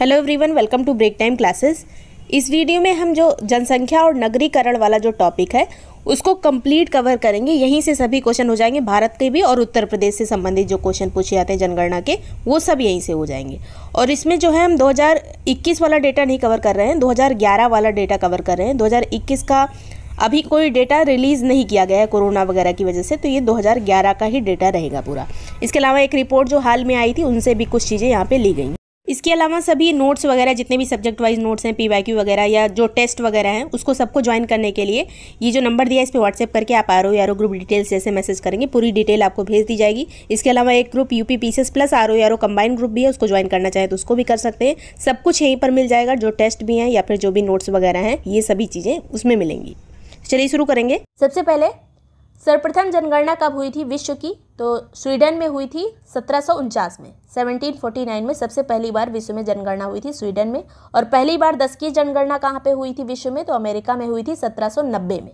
hello everyone welcome to break time classes इस video में हम जो जनसंख्या और नगरीकरण वाला जो टॉपिक है उसको कंप्लीट कवर करेंगे यहीं से सभी क्वेश्चन हो जाएंगे भारत के भी और उत्तर प्रदेश से संबंधित जो क्वेश्चन पूछे जाते हैं जनगणना के वो सब यहीं से हो जाएंगे और इसमें जो है हम 2021 वाला डेटा नहीं कवर कर रहे हैं 2011 वाला डेटा कवर कर रहे हैं 2021 का अभी कोई डेटा रिलीज़ नहीं किया गया है कोरोना वगैरह की वजह से तो ये 2011 का ही डेटा रहेगा पूरा इसके अलावा एक रिपोर्ट जो हाल में आई थी उनसे भी कुछ चीज़ें यहाँ पे ली गई इसके अलावा सभी नोट्स वगैरह जितने भी सब्जेक्ट वाइज नोट्स हैं पी वगैरह या जो टेस्ट वगैरह हैं उसको सबको ज्वाइन करने के लिए ये जो नंबर दिया है इस पर व्हाट्सएप करके आप R O R O group details जैसे मैसेज करेंगे पूरी डिटेल आपको भेज दी जाएगी इसके अलावा एक group U P plus R O R O group भी है उसको ज्वाइन करना चाहें तो उसको भी कर सकते हैं सब कुछ यहीं पर मिल जाएगा जो टेस्ट भी हैं या फिर जो भी नोट्स वगैरह हैं ये सभी चीज़ें उसमें मिलेंगी चलिए शुरू करेंगे सबसे पहले सर्वप्रथम जनगणना कब हुई थी विश्व की तो स्वीडन में हुई थी सत्रह में 1749 में सबसे पहली बार विश्व में जनगणना हुई थी स्वीडन में और पहली बार दस की जनगणना कहाँ पे हुई थी विश्व में तो अमेरिका में हुई थी 1790 में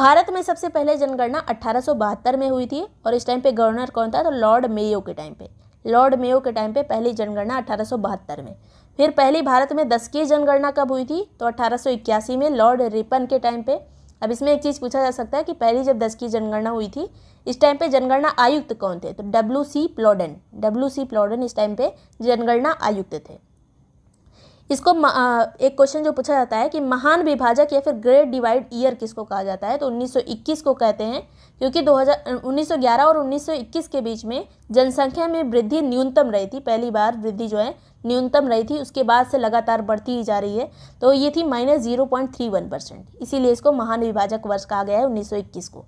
भारत में सबसे पहले जनगणना अठारह में हुई थी और इस टाइम पे गवर्नर कौन था तो लॉर्ड मेयो के टाइम पे लॉर्ड मेयो के टाइम पे पहली जनगणना अठारह में फिर पहली भारत में दस की जनगणना कब हुई थी तो अठारह में लॉर्ड रिपन के टाइम पर अब इसमें एक चीज़ पूछा जा सकता है कि पहली जब दस की जनगणना हुई थी इस टाइम पे जनगणना आयुक्त कौन थे तो डब्ल्यू सी प्लॉडन डब्ल्यू सी प्लॉडन इस टाइम पे जनगणना आयुक्त थे इसको एक क्वेश्चन जो पूछा जाता है कि महान विभाजक या फिर ग्रेट डिवाइड ईयर किसको कहा जाता है तो 1921 को कहते हैं क्योंकि 2000 1911 और 1921 के बीच में जनसंख्या में वृद्धि न्यूनतम रही थी पहली बार वृद्धि जो है न्यूनतम रही थी उसके बाद से लगातार बढ़ती ही जा रही है तो ये थी minus zero point three one percent इसीलिए इसको महान विभाजक वर्ष कहा गया है उन्नीस को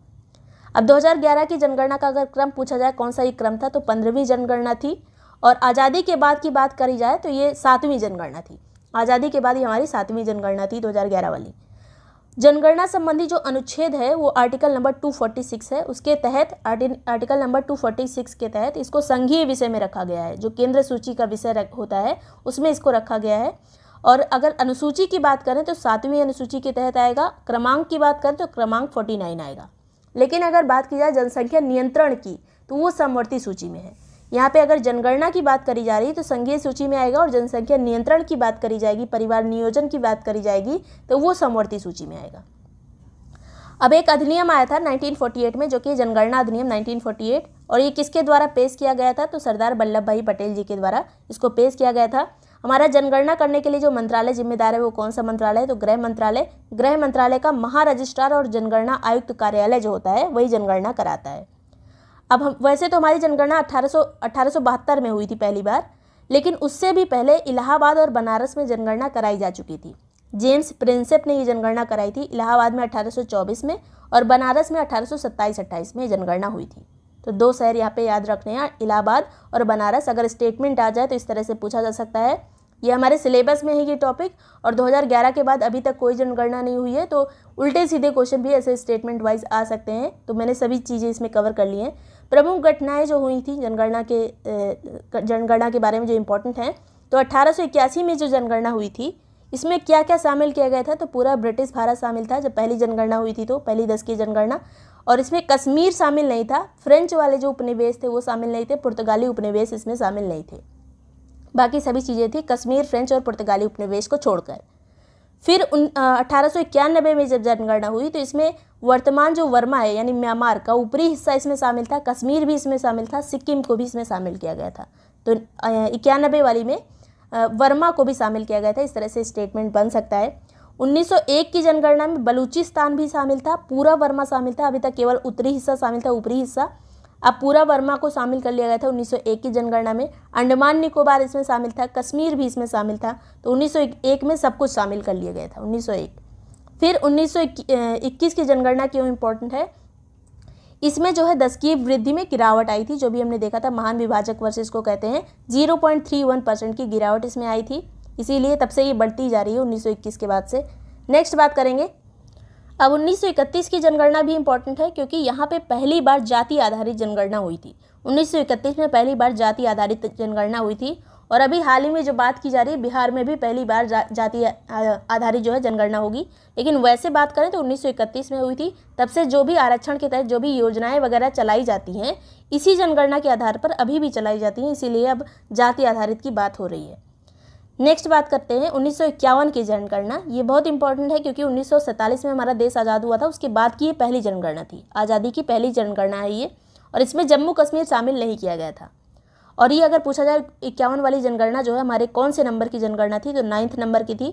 अब 2011 की जनगणना का अगर क्रम पूछा जाए कौन सा ये क्रम था तो पंद्रहवीं जनगणना थी और आज़ादी के बाद की बात करी जाए तो ये सातवीं जनगणना थी आज़ादी के बाद ये हमारी सातवीं जनगणना थी 2011 वाली जनगणना संबंधी जो अनुच्छेद है वो आर्टिकल नंबर 246 है उसके तहत आर्टिकल नंबर 246 के तहत इसको संघीय विषय में रखा गया है जो केंद्र सूची का विषय होता है उसमें इसको रखा गया है और अगर अनुसूची की बात करें तो सातवीं अनुसूची के तहत आएगा क्रमांक की बात करें तो क्रमांक फोर्टी नाइन आएगा लेकिन अगर बात की जाए जनसंख्या नियंत्रण की तो वो समवर्ती सूची में है यहाँ पे अगर जनगणना की बात करी जा रही है तो संघीय सूची में आएगा और जनसंख्या नियंत्रण की बात करी जाएगी परिवार नियोजन की बात करी जाएगी तो वो समवर्ती सूची में आएगा अब एक अधिनियम आया था 1948 में जो कि जनगणना अधिनियम 1948 और ये किसके द्वारा पेश किया गया था तो सरदार वल्लभ भाई पटेल जी के द्वारा इसको पेश किया गया था हमारा जनगणना करने के लिए जो मंत्रालय जिम्मेदार है वो कौन सा मंत्रालय है तो गृह मंत्रालय गृह मंत्रालय का महारजिस्ट्रार और जनगणना आयुक्त कार्यालय जो होता है वही जनगणना कराता है अब हम वैसे तो हमारी जनगणना अठारह अठारह में हुई थी पहली बार लेकिन उससे भी पहले इलाहाबाद और बनारस में जनगणना कराई जा चुकी थी जेम्स प्रिंसेप ने ये जनगणना कराई थी इलाहाबाद में 1824 में और बनारस में 1827-28 में जनगणना हुई थी तो दो शहर यहाँ पे याद रखने हैं इलाहाबाद और बनारस अगर स्टेटमेंट आ जाए तो इस तरह से पूछा जा सकता है ये हमारे सिलेबस में है ये टॉपिक और 2011 के बाद अभी तक कोई जनगणना नहीं हुई है तो उल्टे सीधे क्वेश्चन भी ऐसे स्टेटमेंट वाइज आ सकते हैं तो मैंने सभी चीज़ें इसमें कवर कर ली हैं प्रमुख घटनाएं जो हुई थी जनगणना के जनगणना के बारे में जो इम्पोर्टेंट हैं तो अट्ठारह में जो जनगणना हुई थी इसमें क्या क्या शामिल किया गया था तो पूरा ब्रिटिश भारत शामिल था जब पहली जनगणना हुई थी तो पहली दस की जनगणना और इसमें कश्मीर शामिल नहीं था फ्रेंच वाले जो उपनिवेश थे वो शामिल नहीं थे पुर्तगाली उपनिवेश इसमें शामिल नहीं थे बाकी सभी चीज़ें थी कश्मीर फ्रेंच और पुर्तगाली उपनिवेश को छोड़कर फिर उन अठारह में जब जनगणना हुई तो इसमें वर्तमान जो वर्मा है यानी म्यांमार का ऊपरी हिस्सा इसमें शामिल था कश्मीर भी इसमें शामिल था सिक्किम को भी इसमें शामिल किया गया था तो इक्यानबे वाली में वर्मा को भी शामिल किया गया था इस तरह से स्टेटमेंट बन सकता है 1901 की जनगणना में बलूचिस्तान भी शामिल था पूरा वर्मा शामिल था अभी तक केवल उत्तरी हिस्सा शामिल था ऊपरी हिस्सा अब पूरा वर्मा को शामिल कर लिया गया था 1901 की जनगणना में अंडमान निकोबार इसमें शामिल था कश्मीर भी इसमें शामिल था तो 1901 में सब कुछ शामिल कर लिया गया था 1901 फिर 1921 की जनगणना क्यों इम्पोर्टेंट है इसमें जो है की वृद्धि में गिरावट आई थी जो भी हमने देखा था महान विभाजक वर्ष इसको कहते हैं जीरो परसेंट की गिरावट इसमें आई थी इसीलिए तब से ये बढ़ती जा रही है उन्नीस के बाद से नेक्स्ट बात करेंगे अब 1931 की जनगणना भी इम्पोर्टेंट है क्योंकि यहाँ पे पहली बार जाति आधारित जनगणना हुई थी 1931 में पहली बार जाति आधारित जनगणना हुई थी और अभी हाल ही में जो बात की जा रही है बिहार में भी पहली बार जा, जाति आधारित जो है जनगणना होगी लेकिन वैसे बात करें तो 1931 में हुई थी तब से जो भी आरक्षण के तहत जो भी योजनाएँ वगैरह चलाई जाती हैं इसी जनगणना के आधार पर अभी भी चलाई जाती हैं इसीलिए अब जाति आधारित की बात हो रही है नेक्स्ट बात करते हैं उन्नीस की जनगणना ये बहुत इंपॉर्टेंट है क्योंकि उन्नीस में हमारा देश आज़ाद हुआ था उसके बाद की ये पहली जनगणना थी आज़ादी की पहली जनगणना है ये और इसमें जम्मू कश्मीर शामिल नहीं किया गया था और ये अगर पूछा जाए इक्यावन वाली जनगणना जो है हमारे कौन से नंबर की जनगणना थी तो नाइन्थ नंबर की थी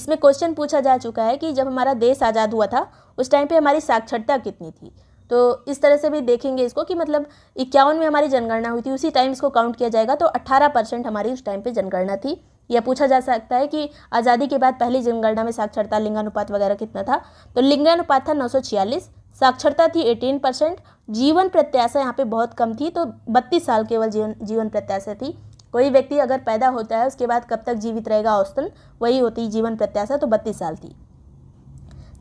इसमें क्वेश्चन पूछा जा चुका है कि जब हमारा देश आज़ाद हुआ था उस टाइम पे हमारी साक्षरता कितनी थी तो इस तरह से भी देखेंगे इसको कि मतलब इक्यावन में हमारी जनगणना हुई थी उसी टाइम इसको काउंट किया जाएगा तो अट्ठारह परसेंट हमारी उस टाइम पर जनगणना थी यह पूछा जा सकता है कि आज़ादी के बाद पहली जनगणना में साक्षरता लिंगानुपात वगैरह कितना था तो लिंगानुपात था नौ साक्षरता थी 18 परसेंट जीवन प्रत्याशा यहाँ पे बहुत कम थी तो 32 साल केवल जीवन जीवन प्रत्याशा थी कोई व्यक्ति अगर पैदा होता है उसके बाद कब तक जीवित रहेगा औसतन वही होती जीवन प्रत्याशा तो बत्तीस साल थी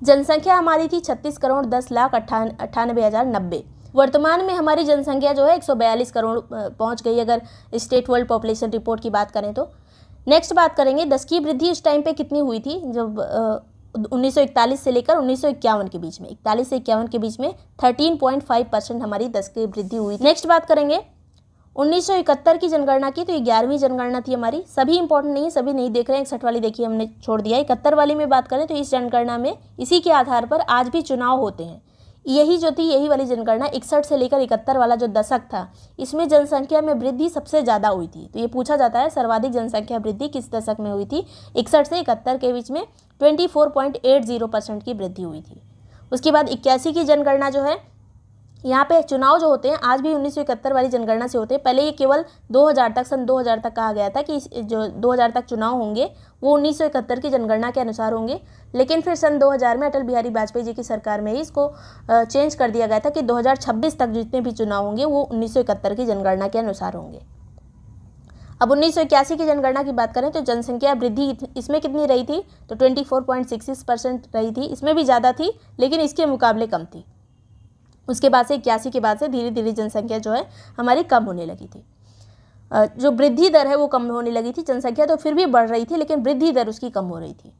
जनसंख्या हमारी थी छत्तीस करोड़ दस लाख अट्ठान अट्ठानबे हज़ार नब्बे वर्तमान में हमारी जनसंख्या जो है एक करोड़ पहुँच गई अगर स्टेट वर्ल्ड पॉपुलेशन रिपोर्ट की बात करें तो नेक्स्ट बात करेंगे दस की वृद्धि उस टाइम पे कितनी हुई थी जब उन्नीस से लेकर उन्नीस के बीच में इकतालीस से इक्यावन के बीच में फाइव परसेंट हमारी दस की वृद्धि हुई नेक्स्ट बात करेंगे उन्नीस की जनगणना की तो ये ग्यारहवीं जनगणना थी हमारी सभी इंपॉर्टेंट नहीं सभी नहीं देख रहे हैं इकसठ वाली देखिए हमने छोड़ दिया इकहत्तर वाली में बात करें तो इस जनगणना में इसी के आधार पर आज भी चुनाव होते हैं यही जो थी यही वाली जनगणना इकसठ से लेकर इकहत्तर वाला जो दशक था इसमें जनसंख्या में वृद्धि सबसे ज़्यादा हुई थी तो ये पूछा जाता है सर्वाधिक जनसंख्या वृद्धि किस दशक में हुई थी इकसठ से इकहत्तर के बीच में ट्वेंटी परसेंट की वृद्धि हुई थी उसके बाद इक्यासी की जनगणना जो है यहाँ पे चुनाव जो होते हैं आज भी उन्नीस वाली जनगणना से होते हैं पहले ये केवल 2000 तक सन 2000 तक कहा गया था कि जो 2000 तक चुनाव होंगे वो उन्नीस की जनगणना के अनुसार होंगे लेकिन फिर सन 2000 में अटल बिहारी वाजपेयी जी की सरकार में ही इसको चेंज कर दिया गया था कि 2026 तक जितने भी चुनाव होंगे वो उन्नीस की जनगणना के अनुसार होंगे अब उन्नीस की जनगणना की बात करें तो जनसंख्या वृद्धि इसमें कितनी रही थी तो सिक्स परसेंट रही थी इसमें भी ज़्यादा थी लेकिन इसके मुकाबले कम थी उसके बाद से इक्यासी के बाद से धीरे धीरे जनसंख्या जो है हमारी कम होने लगी थी जो वृद्धि दर है वो कम होने लगी थी जनसंख्या तो फिर भी बढ़ रही थी लेकिन वृद्धि दर उसकी कम हो रही थी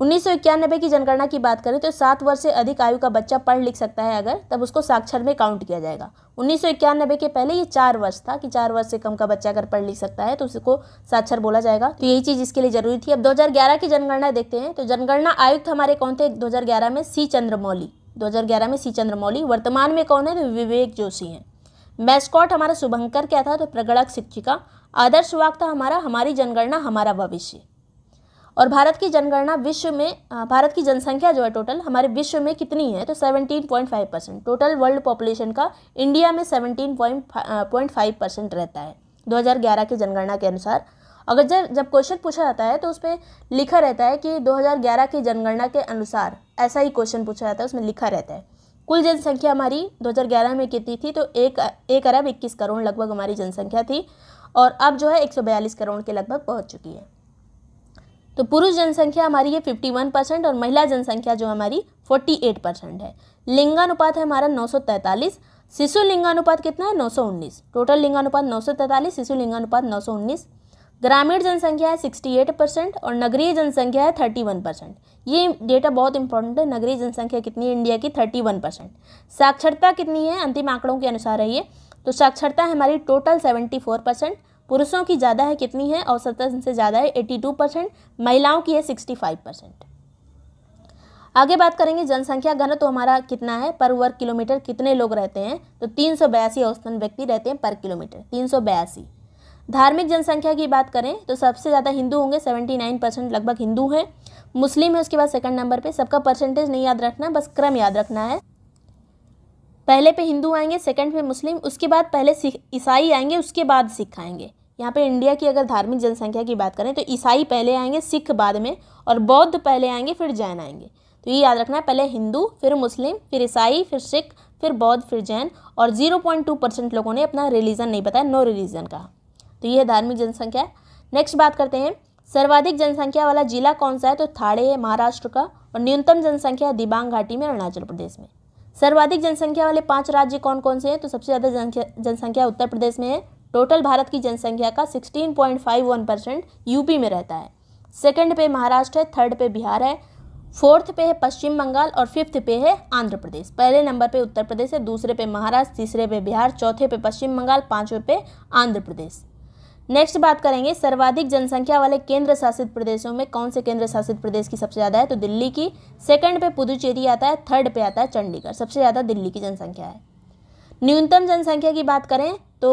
उन्नीस की जनगणना की बात करें तो सात वर्ष से अधिक आयु का बच्चा पढ़ लिख सकता है अगर तब उसको साक्षर में काउंट किया जाएगा उन्नीस के पहले ये चार वर्ष था कि चार वर्ष से कम का बच्चा अगर पढ़ लिख सकता है तो उसको साक्षर बोला जाएगा तो यही चीज़ इसके लिए जरूरी थी अब 2011 की जनगणना देखते हैं तो जनगणना आयुक्त हमारे कौन थे दो में सी चंद्रमौली 2011 में सी चंद्रमौली वर्तमान में कौन है तो विवेक जोशी हैं मैस्कॉट हमारा शुभंकर क्या था तो प्रगणक शिक्षिका आदर्श वाक था हमारा हमारी जनगणना हमारा भविष्य और भारत की जनगणना विश्व में भारत की जनसंख्या जो है टोटल हमारे विश्व में कितनी है तो 17.5 परसेंट टोटल वर्ल्ड पॉपुलेशन का इंडिया में 17.5 परसेंट रहता है 2011 की जनगणना के अनुसार अगर जब जब क्वेश्चन पूछा जाता है तो उसमें लिखा रहता है कि 2011 की जनगणना के अनुसार ऐसा ही क्वेश्चन पूछा जाता है उसमें लिखा रहता है कुल जनसंख्या हमारी 2011 में कितनी थी तो एक एक अरब इक्कीस करोड़ लगभग हमारी जनसंख्या थी और अब जो है 142 करोड़ के लगभग पहुंच चुकी है तो पुरुष जनसंख्या हमारी है 51 परसेंट और महिला जनसंख्या जो हमारी 48 परसेंट है लिंगानुपात है हमारा 943 शिशु लिंगानुपात कितना है 919 टोटल लिंगानुपात 943 शिशु लिंगानुपात 919 ग्रामीण जनसंख्या है 68 परसेंट और नगरीय जनसंख्या है 31 परसेंट ये डेटा बहुत इंपॉर्टेंट है नगरीय जनसंख्या कितनी है इंडिया की 31 परसेंट साक्षरता कितनी है अंतिम आंकड़ों के अनुसार है ये तो साक्षरता हमारी टोटल 74 परसेंट पुरुषों की ज़्यादा है कितनी है औसतन से ज़्यादा है टू परसेंट महिलाओं की है फाइव परसेंट आगे बात करेंगे जनसंख्या घनत्व तो हमारा कितना है पर वर्ग किलोमीटर कितने लोग रहते हैं तो तीन सौ बयासी औसतन व्यक्ति रहते हैं पर किलोमीटर तीन सौ बयासी धार्मिक जनसंख्या की बात करें तो सबसे ज़्यादा हिंदू होंगे सेवेंटी नाइन परसेंट लगभग हिंदू हैं मुस्लिम है उसके बाद सेकंड नंबर पे सबका परसेंटेज नहीं याद रखना बस क्रम याद रखना है पहले पे हिंदू आएंगे सेकंड पे मुस्लिम उसके बाद पहले सिख ईसाई आएंगे उसके बाद सिख आएंगे यहाँ पे इंडिया की अगर धार्मिक जनसंख्या की बात करें तो ईसाई पहले आएंगे सिख बाद में और बौद्ध पहले आएंगे फिर जैन आएंगे तो ये याद रखना है पहले हिंदू फिर मुस्लिम फिर ईसाई फिर सिख फिर बौद्ध फिर जैन और जीरो पॉइंट टू परसेंट लोगों ने अपना रिलीजन नहीं बताया नो रिलीजन का तो यह धार्मिक जनसंख्या नेक्स्ट बात करते हैं सर्वाधिक जनसंख्या वाला जिला कौन सा है तो थाड़े है महाराष्ट्र का और न्यूनतम जनसंख्या दिबांग घाटी में अरुणाचल प्रदेश में सर्वाधिक जनसंख्या वाले पांच राज्य कौन कौन से हैं तो सबसे ज़्यादा जनसंख्या उत्तर प्रदेश में है टोटल भारत की जनसंख्या का 16.51 परसेंट यूपी में रहता है सेकंड पे महाराष्ट्र है थर्ड पे बिहार है फोर्थ पे है पश्चिम बंगाल और फिफ्थ पे है आंध्र प्रदेश पहले नंबर पे उत्तर प्रदेश है दूसरे पे महाराष्ट्र तीसरे पे बिहार चौथे पे पश्चिम बंगाल पाँचवें पे आंध्र प्रदेश नेक्स्ट बात करेंगे सर्वाधिक जनसंख्या वाले केंद्र शासित प्रदेशों में कौन से केंद्र शासित प्रदेश की सबसे ज़्यादा है तो दिल्ली की सेकंड पे पुदुचेरी आता है थर्ड पे आता है चंडीगढ़ सबसे ज़्यादा दिल्ली की जनसंख्या है न्यूनतम जनसंख्या की बात करें तो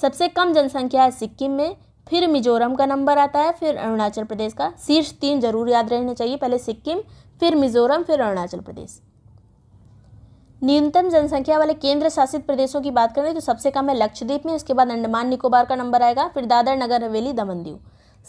सबसे कम जनसंख्या है सिक्किम में फिर मिजोरम का नंबर आता है फिर अरुणाचल प्रदेश का शीर्ष तीन जरूर याद रहने चाहिए पहले सिक्किम फिर मिजोरम फिर अरुणाचल प्रदेश न्यूनतम जनसंख्या वाले केंद्र शासित प्रदेशों की बात करें तो सबसे कम है लक्षद्वीप में उसके बाद अंडमान निकोबार का नंबर आएगा फिर दादर नगर हवेली दमन दीव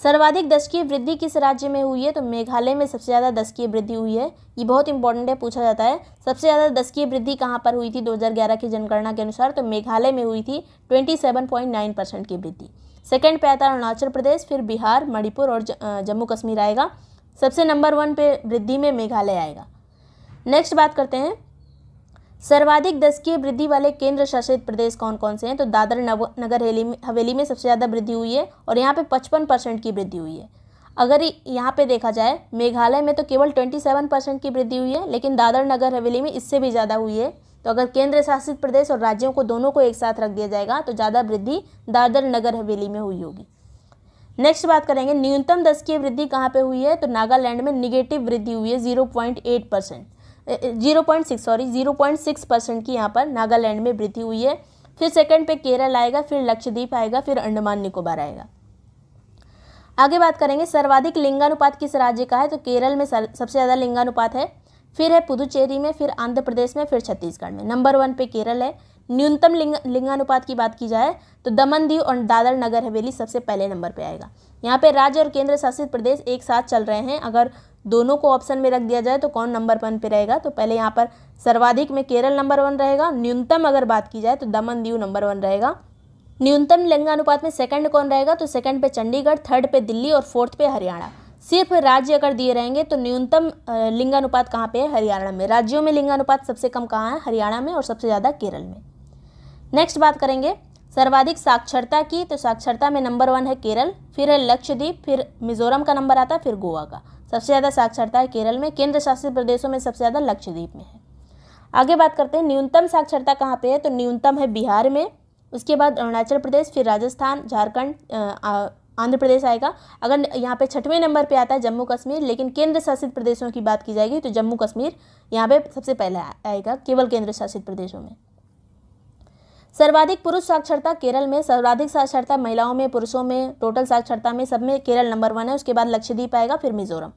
सर्वाधिक दशकीय वृद्धि किस राज्य में हुई है तो मेघालय में सबसे ज़्यादा दशकीय वृद्धि हुई है ये बहुत इंपॉर्टेंट है पूछा जाता है सबसे ज़्यादा दशकीय वृद्धि कहाँ पर हुई थी 2011 की जनगणना के अनुसार तो मेघालय में हुई थी 27.9 परसेंट की वृद्धि सेकंड पे आता है अरुणाचल प्रदेश फिर बिहार मणिपुर और जम्मू कश्मीर आएगा सबसे नंबर वन पे वृद्धि में मेघालय आएगा नेक्स्ट बात करते हैं सर्वाधिक दस की वृद्धि वाले केंद्र शासित प्रदेश कौन कौन से हैं तो दादर नगर हेली में हवेली में सबसे ज़्यादा वृद्धि हुई है और यहाँ पे पचपन परसेंट की वृद्धि हुई है अगर यहाँ पे देखा जाए मेघालय में तो केवल ट्वेंटी सेवन परसेंट की वृद्धि हुई है लेकिन दादर नगर हवेली में इससे भी ज़्यादा हुई है तो अगर केंद्र शासित प्रदेश और राज्यों को दोनों को एक साथ रख दिया जाएगा तो ज़्यादा वृद्धि दादर नगर हवेली में हुई होगी नेक्स्ट बात करेंगे न्यूनतम दस की वृद्धि कहाँ पर हुई है तो नागालैंड में निगेटिव वृद्धि हुई है zero point eight percent zero point six sorry zero point six percent की यहाँ पर नागालैंड में वृद्धि हुई है फिर सेकंड पे केरल आएगा फिर लक्षद्वीप आएगा फिर अंडमान निकोबार आएगा आगे बात करेंगे सर्वाधिक लिंगानुपात किस राज्य का है तो केरल में सबसे ज़्यादा लिंगानुपात है फिर है पुदुचेरी में फिर आंध्र प्रदेश में फिर छत्तीसगढ़ में नंबर वन पे केरल है न्यूनतम लिंग लिंगानुपात की बात की जाए तो दमन दीव और दादर नगर हवेली सबसे पहले नंबर पे आएगा यहाँ पे राज्य और केंद्र शासित प्रदेश एक साथ चल रहे हैं अगर दोनों को ऑप्शन में रख दिया जाए तो कौन नंबर वन पे रहेगा तो पहले यहाँ पर सर्वाधिक में केरल नंबर वन रहेगा न्यूनतम अगर बात की जाए तो दमन दीव नंबर वन रहेगा न्यूनतम लिंगानुपात में सेकंड कौन रहेगा तो सेकंड पे चंडीगढ़ थर्ड पे दिल्ली और फोर्थ पे हरियाणा सिर्फ राज्य अगर दिए रहेंगे तो न्यूनतम लिंगानुपात कहाँ पे है हरियाणा में राज्यों में लिंगानुपात सबसे कम कहाँ है हरियाणा में और सबसे ज़्यादा केरल में नेक्स्ट बात करेंगे सर्वाधिक साक्षरता की तो साक्षरता में नंबर वन है केरल फिर है लक्षद्वीप फिर मिजोरम का नंबर आता है फिर गोवा का सबसे ज़्यादा साक्षरता है केरल में केंद्र शासित प्रदेशों में सबसे ज़्यादा लक्षद्वीप में है आगे बात करते हैं न्यूनतम साक्षरता कहाँ पे है तो न्यूनतम है बिहार में उसके बाद अरुणाचल प्रदेश फिर राजस्थान झारखंड आंध्र प्रदेश आएगा अगर यहाँ पे छठवें नंबर पे आता है जम्मू कश्मीर लेकिन केंद्र शासित प्रदेशों की बात की जाएगी तो जम्मू कश्मीर यहाँ पे सबसे पहले आएगा केवल केंद्र शासित प्रदेशों में सर्वाधिक पुरुष साक्षरता केरल में सर्वाधिक साक्षरता महिलाओं में पुरुषों में टोटल साक्षरता में सब में केरल नंबर वन है उसके बाद लक्षद्वीप आएगा फिर मिजोरम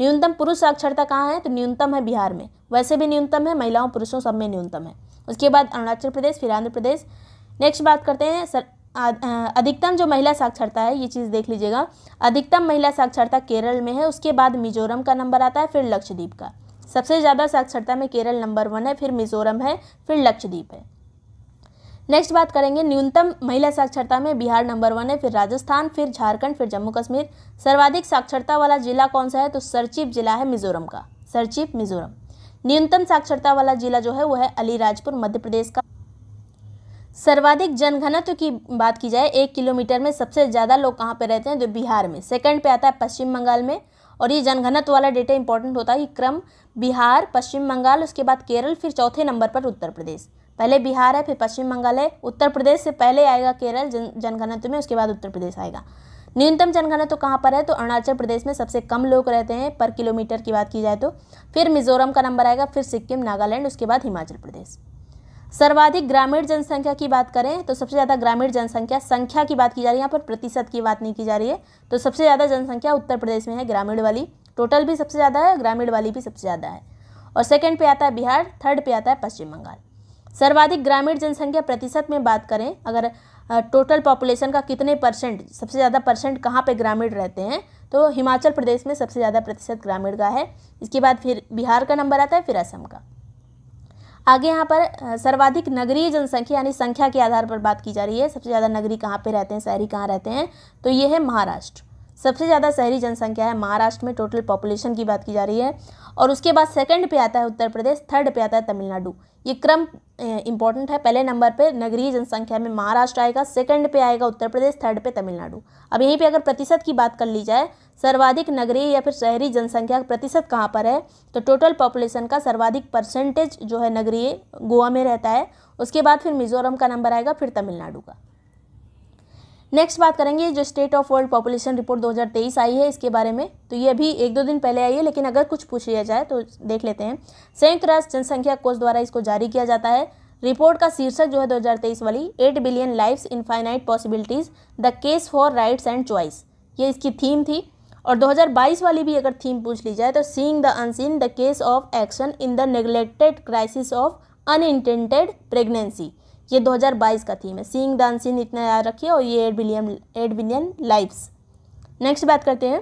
न्यूनतम पुरुष साक्षरता कहाँ है तो न्यूनतम है बिहार में वैसे भी न्यूनतम है महिलाओं पुरुषों सब में न्यूनतम है उसके बाद अरुणाचल प्रदेश फिर आंध्र प्रदेश नेक्स्ट बात करते हैं सर अधिकतम जो महिला साक्षरता है ये चीज़ देख लीजिएगा अधिकतम महिला साक्षरता केरल में है उसके बाद मिजोरम का नंबर आता है फिर लक्षद्वीप का सबसे ज़्यादा साक्षरता में केरल नंबर वन है फिर मिजोरम है फिर लक्षद्वीप है नेक्स्ट बात करेंगे न्यूनतम महिला साक्षरता में बिहार नंबर वन है फिर राजस्थान फिर झारखंड फिर जम्मू कश्मीर सर्वाधिक साक्षरता वाला जिला कौन सा है तो सरचिप जिला है मिजोरम का सरचिप मिजोरम न्यूनतम साक्षरता वाला जिला जो है वो है अलीराजपुर मध्य प्रदेश का सर्वाधिक जनघनत्व की बात की जाए एक किलोमीटर में सबसे ज़्यादा लोग कहाँ पे रहते हैं तो बिहार में सेकंड पे आता है पश्चिम बंगाल में और ये जनघनत्व वाला डेटा इंपॉर्टेंट होता है क्रम बिहार पश्चिम बंगाल उसके बाद केरल फिर चौथे नंबर पर उत्तर प्रदेश पहले बिहार है फिर पश्चिम बंगाल है उत्तर प्रदेश से पहले आएगा केरल जन जनघनत्व में उसके बाद उत्तर प्रदेश आएगा न्यूनतम जनघनत्व तो कहाँ पर है तो अरुणाचल प्रदेश में सबसे कम लोग रहते हैं पर किलोमीटर की बात की जाए तो फिर मिजोरम का नंबर आएगा फिर सिक्किम नागालैंड उसके बाद हिमाचल प्रदेश सर्वाधिक ग्रामीण जनसंख्या की बात करें तो सबसे ज़्यादा ग्रामीण जनसंख्या संख्या की बात की जा रही है यहाँ पर प्रतिशत की बात नहीं की जा रही है तो सबसे ज़्यादा जनसंख्या उत्तर प्रदेश में है ग्रामीण वाली टोटल भी सबसे ज़्यादा है ग्रामीण वाली भी सबसे ज़्यादा है और सेकेंड पे आता है बिहार थर्ड पे आता है पश्चिम बंगाल सर्वाधिक ग्रामीण जनसंख्या प्रतिशत में बात करें अगर टोटल पॉपुलेशन का कितने परसेंट सबसे ज़्यादा परसेंट कहाँ पे ग्रामीण रहते हैं तो हिमाचल प्रदेश में सबसे ज़्यादा प्रतिशत ग्रामीण का है इसके बाद फिर बिहार का नंबर आता है फिर असम का आगे यहाँ पर सर्वाधिक नगरीय जनसंख्या यानी संख्या के आधार पर बात की जा रही है सबसे ज़्यादा नगरी कहाँ पे रहते हैं शहरी कहाँ रहते हैं तो ये है महाराष्ट्र सबसे ज़्यादा शहरी जनसंख्या है महाराष्ट्र में टोटल पॉपुलेशन की बात की जा रही है और उसके बाद सेकंड पे आता है उत्तर प्रदेश थर्ड पे आता है तमिलनाडु ये क्रम इंपॉर्टेंट है पहले नंबर पे नगरीय जनसंख्या में महाराष्ट्र आएगा सेकंड पे आएगा उत्तर प्रदेश थर्ड पे तमिलनाडु अब यहीं पे अगर प्रतिशत की बात कर ली जाए सर्वाधिक नगरीय या फिर शहरी जनसंख्या का प्रतिशत कहाँ पर है तो टोटल पॉपुलेशन का सर्वाधिक परसेंटेज जो है नगरीय गोवा में रहता है उसके बाद फिर मिजोरम का नंबर आएगा फिर तमिलनाडु का नेक्स्ट बात करेंगे जो state of world population report 2023 आई है इसके बारे में तो ये अभी एक दो दिन पहले आई है लेकिन अगर कुछ पूछ लिया जाए तो देख लेते हैं संयुक्त राष्ट्र जनसंख्या कोष द्वारा इसको जारी किया जाता है रिपोर्ट का शीर्षक जो है 2023 वाली eight billion lives infinite possibilities the case for rights and choice ये इसकी थीम थी और 2022 वाली भी अगर थीम पूछ ली जाए तो seeing the unseen the case of action in the neglected crisis of unintended pregnancy ये 2022 का थीम है सींग डांसिंग इतना याद रखिए और ये eight billion eight billion lives next बात करते हैं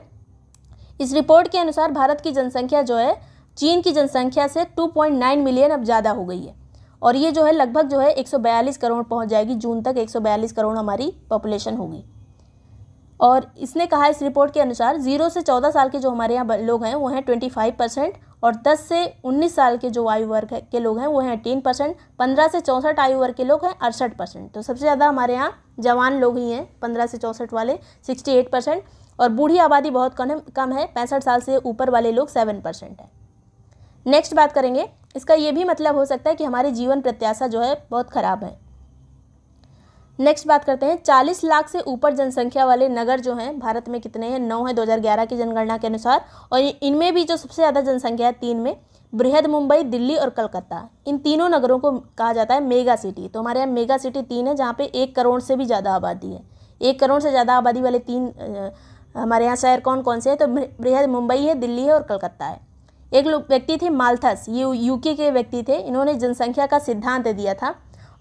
इस रिपोर्ट के अनुसार भारत की जनसंख्या जो है चीन की जनसंख्या से 2.9 मिलियन अब ज़्यादा हो गई है और ये जो है लगभग जो है 142 करोड़ पहुंच जाएगी जून तक 142 करोड़ हमारी पॉपुलेशन होगी और इसने कहा इस रिपोर्ट के अनुसार जीरो से चौदह साल के जो हमारे यहाँ लोग हैं वो हैं ट्वेंटी फाइव परसेंट और दस से उन्नीस साल के जो आयु वर्ग के लोग हैं वो हैं टेन परसेंट पंद्रह से चौंसठ आयु वर्ग के लोग हैं अड़सठ परसेंट तो सबसे ज़्यादा हमारे यहाँ जवान लोग ही हैं पंद्रह से चौंसठ वाले सिक्सटी एट परसेंट और बूढ़ी आबादी बहुत कम कम है पैंसठ साल से ऊपर वाले लोग सेवन परसेंट है नेक्स्ट बात करेंगे इसका ये भी मतलब हो सकता है कि हमारे जीवन प्रत्याशा जो है बहुत ख़राब है नेक्स्ट बात करते हैं 40 लाख से ऊपर जनसंख्या वाले नगर जो हैं भारत में कितने हैं नौ हैं 2011 की जनगणना के अनुसार और इनमें भी जो सबसे ज़्यादा जनसंख्या है तीन में बृहद मुंबई दिल्ली और कलकत्ता इन तीनों नगरों को कहा जाता है मेगा सिटी तो हमारे यहाँ मेगा सिटी तीन है जहाँ पर एक करोड़ से भी ज़्यादा आबादी है एक करोड़ से ज़्यादा आबादी वाले तीन हमारे यहाँ शहर कौन कौन से हैं तो बृहद मुंबई है दिल्ली है और कलकत्ता है एक व्यक्ति थे मालथस ये यूके के व्यक्ति थे इन्होंने जनसंख्या का सिद्धांत दिया था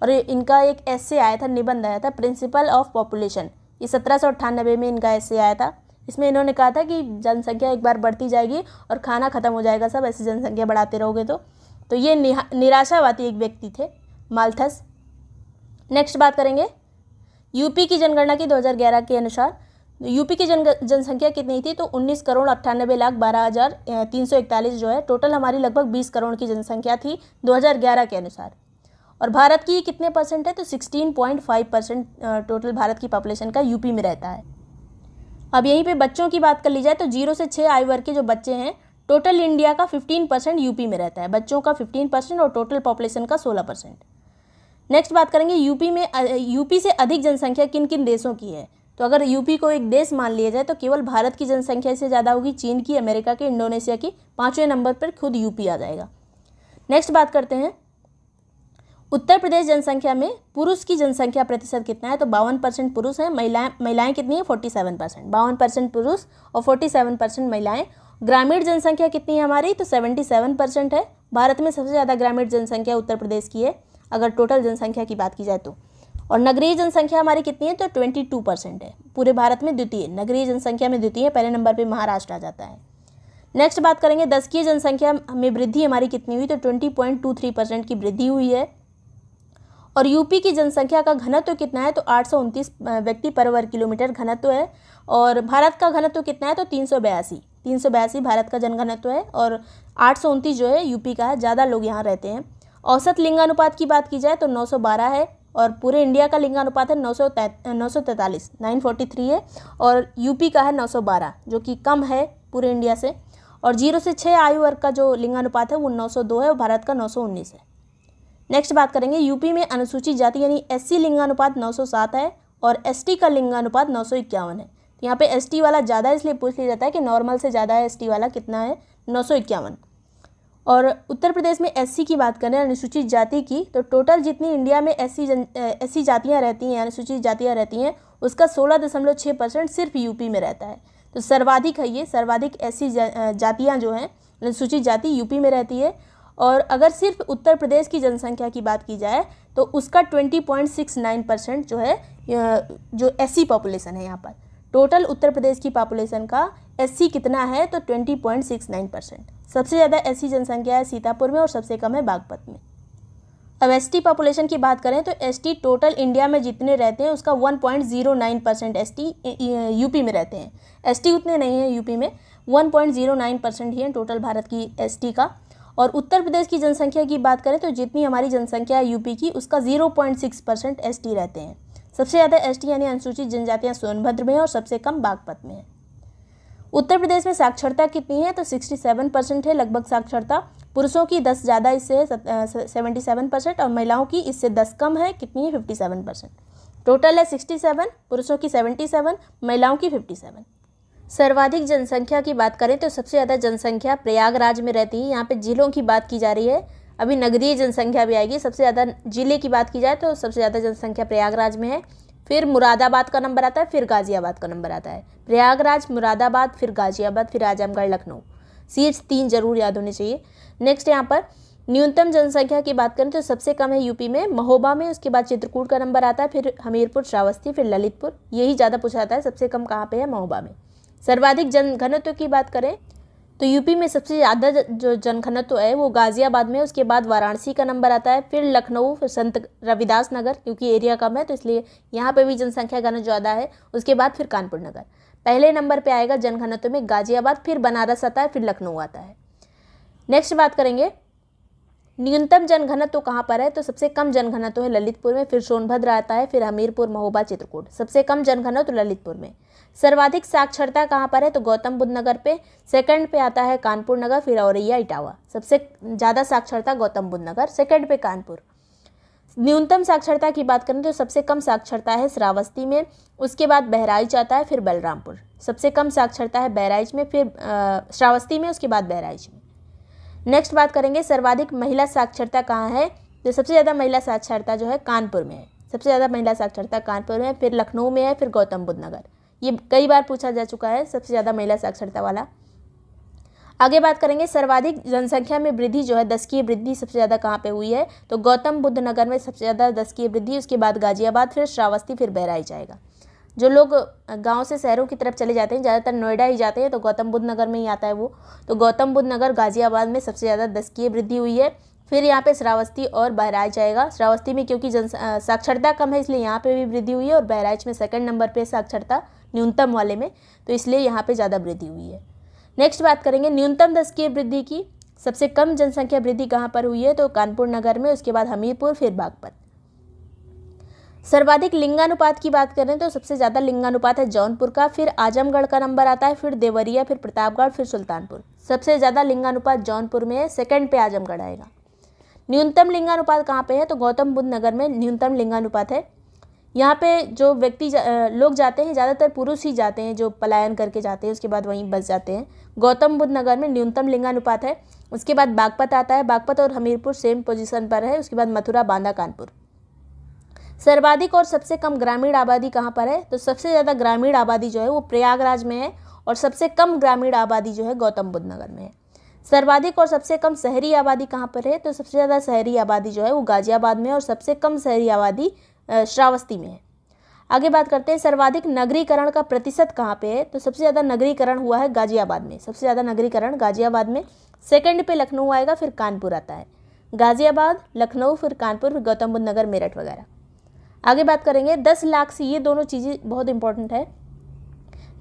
और इनका एक ऐसे आया था निबंध आया था प्रिंसिपल ऑफ पॉपुलेशन ये सत्रह में इनका ऐसे आया था इसमें इन्होंने कहा था कि जनसंख्या एक बार बढ़ती जाएगी और खाना ख़त्म हो जाएगा सब ऐसी जनसंख्या बढ़ाते रहोगे तो तो ये निराशावादी एक व्यक्ति थे मालथस नेक्स्ट बात करेंगे यूपी की जनगणना की 2011 के अनुसार यूपी की जन जनसंख्या कितनी थी तो 19 करोड़ अट्ठानबे लाख बारह हज़ार तीन सौ इकतालीस जो है टोटल हमारी लगभग 20 करोड़ की जनसंख्या थी 2011 के अनुसार और भारत की कितने परसेंट है तो 16.5 परसेंट टोटल भारत की पॉपुलेशन का यूपी में रहता है अब यहीं पे बच्चों की बात कर ली जाए तो जीरो से छः आयु वर्ग के जो बच्चे हैं टोटल इंडिया का 15 परसेंट यूपी में रहता है बच्चों का 15 परसेंट और टोटल पॉपुलेशन का 16 परसेंट नेक्स्ट बात करेंगे यूपी में यूपी से अधिक जनसंख्या किन किन देशों की है तो अगर यूपी को एक देश मान लिया जाए तो केवल भारत की जनसंख्या से ज़्यादा होगी चीन की अमेरिका की इंडोनेशिया की पाँचवें नंबर पर खुद यूपी आ जाएगा नेक्स्ट बात करते हैं उत्तर प्रदेश जनसंख्या में पुरुष की जनसंख्या प्रतिशत कितना है तो बावन परसेंट पुरुष हैं महिलाएं महिलाएं कितनी है फोर्टी सेवन परसेंट बावन परसेंट पुरुष और फोर्टी सेवन परसेंट महिलाएँ ग्रामीण जनसंख्या कितनी है हमारी तो सेवेंटी सेवन परसेंट है भारत में सबसे ज़्यादा ग्रामीण जनसंख्या उत्तर प्रदेश की है अगर टोटल जनसंख्या की बात की जाए तो और नगरीय जनसंख्या हमारी कितनी है तो ट्वेंटी टू परसेंट है पूरे भारत में द्वितीय नगरीय जनसंख्या में द्वितीय पहले नंबर पर महाराष्ट्र आ जाता है नेक्स्ट बात करेंगे दस की जनसंख्या में वृद्धि हमारी कितनी हुई तो twenty point two three percent की वृद्धि हुई है और यूपी की जनसंख्या का घनत्व तो कितना है तो आठ व्यक्ति पर वर्ग किलोमीटर घनत्व तो है और भारत का घनत्व तो कितना है तो तीन सौ बयासी तीन सौ बयासी भारत का जनघनत्व है और आठ सौ उनतीस जो है यूपी का है ज़्यादा लोग यहाँ रहते हैं औसत लिंगानुपात की बात की जाए तो नौ सौ बारह है और पूरे इंडिया का लिंगानुपात है नौ सौ नौ सौ तैंतालीस नाइन फोर्टी थ्री है और यूपी का है नौ सौ बारह जो कि कम है पूरे इंडिया से और जीरो से छः आयु वर्ग का जो लिंगानुपात है वो नौ सौ दो है और भारत का नौ सौ उन्नीस है नेक्स्ट बात करेंगे यूपी में अनुसूचित जाति यानी सी लिंगानुपात सात है और टी का लिंगानुपात नौ है तो यहाँ पे टी वाला ज़्यादा इसलिए पूछ लिया जाता है कि नॉर्मल से ज़्यादा है टी वाला कितना है नौ और उत्तर प्रदेश में एससी की बात करें अनुसूचित जाति की तो टोटल जितनी इंडिया में एससी ऐसी जातियाँ रहती हैं अनुसूचित जातियाँ रहती हैं उसका सोलह दशमलव छः परसेंट सिर्फ यूपी में रहता है तो सर्वाधिक है ये सर्वाधिक ऐसी जातियाँ जो हैं अनुसूचित जाति यूपी में रहती है और अगर सिर्फ उत्तर प्रदेश की जनसंख्या की बात की जाए तो उसका 20.69 परसेंट जो है जो एस सी पॉपुलेशन है यहाँ पर टोटल उत्तर प्रदेश की पॉपुलेशन का एस कितना है तो 20.69 परसेंट सबसे ज़्यादा एस जनसंख्या है सीतापुर में और सबसे कम है बागपत में अब एस टी पॉपुलेशन की बात करें तो एस टी टोटल इंडिया में जितने रहते हैं उसका 1.09 परसेंट एस टी यूपी में रहते हैं एस टी उतने नहीं हैं यूपी में 1.09 परसेंट ही है टोटल भारत की एस टी का और उत्तर प्रदेश की जनसंख्या की बात करें तो जितनी हमारी जनसंख्या है यूपी की उसका जीरो पॉइंट सिक्स परसेंट एस रहते हैं सबसे ज़्यादा एस यानी अनुसूचित जनजातियाँ सोनभद्र में हैं और सबसे कम बागपत में है उत्तर प्रदेश में साक्षरता कितनी है तो 67 परसेंट है लगभग साक्षरता पुरुषों की 10 ज़्यादा इससे सेवेंटी सेवन परसेंट और महिलाओं की इससे 10 कम है कितनी है 57 परसेंट टोटल है 67 पुरुषों की 77 महिलाओं की 57 सर्वाधिक जनसंख्या की बात करें तो सबसे ज़्यादा जनसंख्या प्रयागराज में रहती है यहाँ पे ज़िलों की बात की जा रही है अभी नगरीय जनसंख्या भी आएगी सबसे ज़्यादा ज़िले की बात की जाए तो सबसे ज़्यादा जनसंख्या प्रयागराज में है फिर मुरादाबाद का नंबर आता है फिर गाज़ियाबाद का नंबर आता है प्रयागराज मुरादाबाद फिर गाज़ियाबाद फिर आजमगढ़ लखनऊ सीट्स तीन जरूर याद होने चाहिए नेक्स्ट यहाँ पर न्यूनतम जनसंख्या की बात करें तो सबसे कम है यूपी में महोबा में उसके बाद चित्रकूट का नंबर आता है फिर हमीरपुर श्रावस्ती फिर ललितपुर यही ज़्यादा पूछा जाता है सबसे कम कहाँ पे है महोबा में सर्वाधिक जन घनत्व की बात करें तो यूपी में सबसे ज़्यादा जो जनघनत्व है वो गाज़ियाबाद में उसके बाद वाराणसी का नंबर आता है फिर लखनऊ फिर संत रविदास नगर क्योंकि एरिया कम है तो इसलिए यहाँ पर भी जनसंख्या घनत्व ज़्यादा है उसके बाद फिर कानपुर नगर पहले नंबर पर आएगा जनघनत्व में गाज़ियाबाद फिर बनारस आता है फिर लखनऊ आता है नेक्स्ट बात करेंगे न्यूनतम जनघनत्व कहाँ पर है तो सबसे कम जनघनत्व है ललितपुर में फिर सोनभद्र आता है फिर हमीरपुर महोबा चित्रकूट सबसे कम जनघनत्व ललितपुर में सर्वाधिक साक्षरता कहाँ पर है तो गौतम बुद्ध नगर पे सेकंड पे आता है कानपुर नगर फिर औरैया इटावा सबसे ज़्यादा साक्षरता गौतम बुद्ध नगर सेकंड पे कानपुर न्यूनतम साक्षरता की बात करें तो सबसे कम साक्षरता है श्रावस्ती में उसके बाद बहराइच आता है फिर बलरामपुर सबसे कम साक्षरता है बहराइच में फिर श्रावस्ती में उसके बाद बहराइच में नेक्स्ट बात करेंगे सर्वाधिक महिला साक्षरता कहाँ है तो सबसे ज़्यादा महिला साक्षरता जो है कानपुर में है सबसे ज़्यादा महिला साक्षरता कानपुर में है फिर लखनऊ में है फिर गौतम बुद्ध नगर ये कई बार पूछा जा चुका है सबसे ज़्यादा महिला साक्षरता वाला आगे बात करेंगे सर्वाधिक जनसंख्या में वृद्धि जो है दस की वृद्धि सबसे ज़्यादा कहाँ पे हुई है तो गौतम बुद्ध नगर में सबसे ज़्यादा दस की वृद्धि उसके बाद गाजियाबाद फिर श्रावस्ती फिर बहराई जाएगा जो लोग गांव से शहरों की तरफ चले जाते हैं ज़्यादातर नोएडा ही जाते हैं तो गौतम बुद्ध नगर में ही आता है वो तो गौतम बुद्ध नगर गाजियाबाद में सबसे ज़्यादा दस की वृद्धि हुई है फिर यहाँ पे श्रावस्ती और बहराइच आएगा श्रावस्ती में क्योंकि जन साक्षरता कम है इसलिए यहाँ पे भी वृद्धि हुई है और बहराइच में सेकंड नंबर पे साक्षरता न्यूनतम वाले में तो इसलिए यहाँ पे ज़्यादा वृद्धि हुई है नेक्स्ट बात करेंगे न्यूनतम दशकीय वृद्धि की सबसे कम जनसंख्या वृद्धि कहाँ पर हुई है तो कानपुर नगर में उसके बाद हमीरपुर फिर बागपत सर्वाधिक लिंगानुपात की बात करें तो सबसे ज़्यादा लिंगानुपात है जौनपुर का फिर आजमगढ़ का नंबर आता है फिर देवरिया फिर प्रतापगढ़ फिर सुल्तानपुर सबसे ज़्यादा लिंगानुपात जौनपुर में है सेकंड पे आजमगढ़ आएगा न्यूनतम लिंगानुपात कहाँ पे है तो गौतम बुद्ध नगर में न्यूनतम लिंगानुपात है यहाँ पे जो व्यक्ति जा, लोग जाते हैं ज़्यादातर पुरुष ही जाते हैं जो पलायन करके जाते हैं उसके बाद वहीं बस जाते हैं गौतम बुद्ध नगर में न्यूनतम लिंगानुपात है उसके बाद बागपत आता है बागपत और हमीरपुर सेम पोजीशन पर है उसके बाद मथुरा बांदा कानपुर सर्वाधिक और सबसे कम ग्रामीण आबादी कहाँ पर है तो सबसे ज़्यादा ग्रामीण आबादी जो है वो प्रयागराज में है और सबसे कम ग्रामीण आबादी जो है गौतम बुद्ध नगर में है सर्वाधिक और सबसे कम शहरी आबादी कहाँ पर है तो सबसे ज़्यादा शहरी आबादी जो है वो गाजियाबाद में और सबसे कम शहरी आबादी श्रावस्ती में है आगे बात करते हैं सर्वाधिक नगरीकरण का प्रतिशत कहाँ पे है तो सबसे ज़्यादा नगरीकरण हुआ है गाजियाबाद में सबसे ज़्यादा नगरीकरण गाजियाबाद में सेकंड पे लखनऊ आएगा फिर कानपुर आता है गाजियाबाद लखनऊ फिर कानपुर फिर गौतम बुद्ध नगर मेरठ वगैरह आगे बात करेंगे दस लाख से ये दोनों चीज़ें बहुत इंपॉर्टेंट है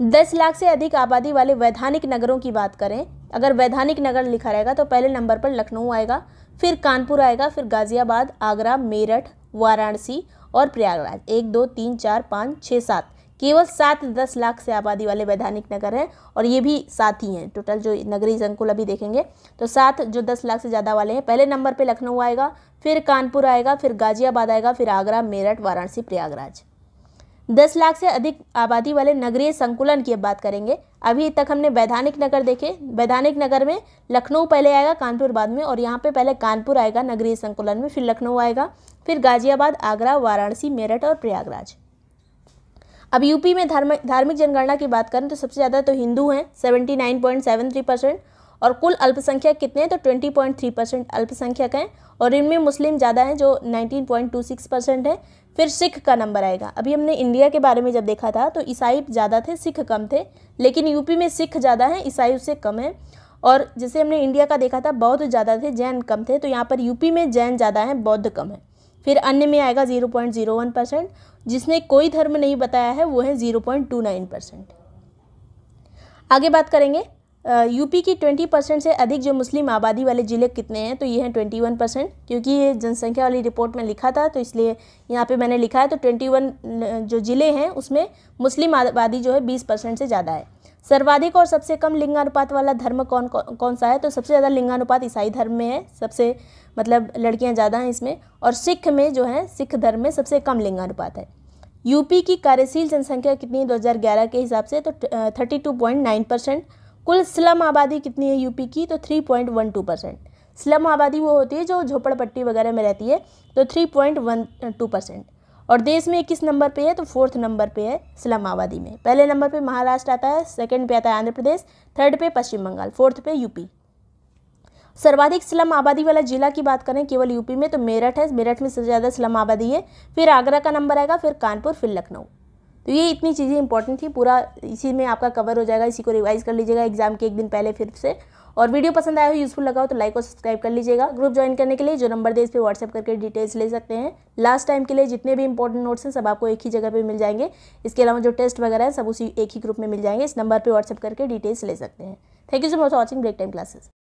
दस लाख से अधिक आबादी वाले वैधानिक नगरों की बात करें अगर वैधानिक नगर लिखा रहेगा तो पहले नंबर पर लखनऊ आएगा फिर कानपुर आएगा फिर गाज़ियाबाद आगरा मेरठ वाराणसी और प्रयागराज एक दो तीन चार पाँच छः सात केवल सात दस लाख से आबादी वाले वैधानिक नगर हैं और ये भी सात ही हैं टोटल जो नगरीय संकुल अभी देखेंगे तो सात जो दस लाख से ज़्यादा वाले हैं पहले नंबर पे लखनऊ आएगा फिर कानपुर आएगा फिर गाज़ियाबाद आएगा फिर आगरा मेरठ वाराणसी प्रयागराज दस लाख से अधिक आबादी वाले नगरीय संकुलन की बात करेंगे अभी तक हमने वैधानिक नगर देखे वैधानिक नगर में लखनऊ पहले आएगा कानपुर बाद में और यहाँ पे पहले कानपुर आएगा नगरीय संकुलन में फिर लखनऊ आएगा फिर गाजियाबाद आगरा वाराणसी मेरठ और प्रयागराज अब यूपी में धार्मिक धार्मिक जनगणना की बात करें तो सबसे ज़्यादा तो हिंदू हैं seventy nine point seven three percent और कुल अल्पसंख्यक कितने हैं तो ट्वेंटी पॉइंट थ्री परसेंट अल्पसंख्यक हैं और इनमें मुस्लिम ज़्यादा हैं जो nineteen point two six percent फिर सिख का नंबर आएगा अभी हमने इंडिया के बारे में जब देखा था तो ईसाई ज़्यादा थे सिख कम थे लेकिन यूपी में सिख ज़्यादा हैं ईसाई उससे कम है और जैसे हमने इंडिया का देखा था बौद्ध ज़्यादा थे जैन कम थे तो यहाँ पर यूपी में जैन ज़्यादा हैं बौद्ध कम है फिर अन्य में आएगा zero point zero one percent जिसने कोई धर्म नहीं बताया है वो है zero point two nine percent आगे बात करेंगे यूपी की ट्वेंटी परसेंट से अधिक जो मुस्लिम आबादी वाले ज़िले कितने हैं तो ये हैं ट्वेंटी वन परसेंट क्योंकि ये जनसंख्या वाली रिपोर्ट में लिखा था तो इसलिए यहाँ पे मैंने लिखा है तो ट्वेंटी वन जो ज़िले हैं उसमें मुस्लिम आबादी जो है बीस परसेंट से ज़्यादा है सर्वाधिक और सबसे कम लिंगानुपात वाला धर्म कौन कौन, कौन सा है तो सबसे ज़्यादा लिंगानुपात ईसाई धर्म में है सबसे मतलब लड़कियाँ ज़्यादा हैं इसमें और सिख में जो है सिख धर्म में सबसे कम लिंगानुपात है यूपी की कार्यशील जनसंख्या कितनी है दो के हिसाब से तो थर्टी परसेंट कुल स्लम आबादी कितनी है यूपी की तो three point one two percent slum आबादी वो होती है जो झोपड़पट्टी वगैरह में रहती है तो three point one two percent और देश में किस नंबर पे है तो फोर्थ नंबर पे है स्लम आबादी में पहले नंबर पे महाराष्ट्र आता है सेकंड पे आता है आंध्र प्रदेश थर्ड पे पश्चिम बंगाल फोर्थ पे यूपी सर्वाधिक स्लम आबादी वाला जिला की बात करें केवल यूपी में तो मेरठ है मेरठ में सबसे ज़्यादा स्लम आबादी है फिर आगरा का नंबर आएगा फिर कानपुर फिर लखनऊ तो ये इतनी चीज़ें इंपॉर्टेंट थी पूरा इसी में आपका कवर हो जाएगा इसी को रिवाइज़ कर लीजिएगा एग्जाम के एक दिन पहले फिर से और वीडियो पसंद आया हो यूज़फुल लगा हो तो लाइक और सब्सक्राइब कर लीजिएगा ग्रुप ज्वाइन करने के लिए जो नंबर दे इस पर व्हाट्सअप करके डिटेल्स ले सकते हैं लास्ट टाइम के लिए जितने भी इंपॉर्टेंट नोट्स हैं सब आपको एक ही जगह पर मिल जाएंगे इसके अलावा जो टेस्ट वगैरह है सब उसी एक ही ग्रुप में मिल जाएंगे इस नंबर पर व्हाट्सअप करके डिटेल्स ले सकते हैं thank you so much watching break time classes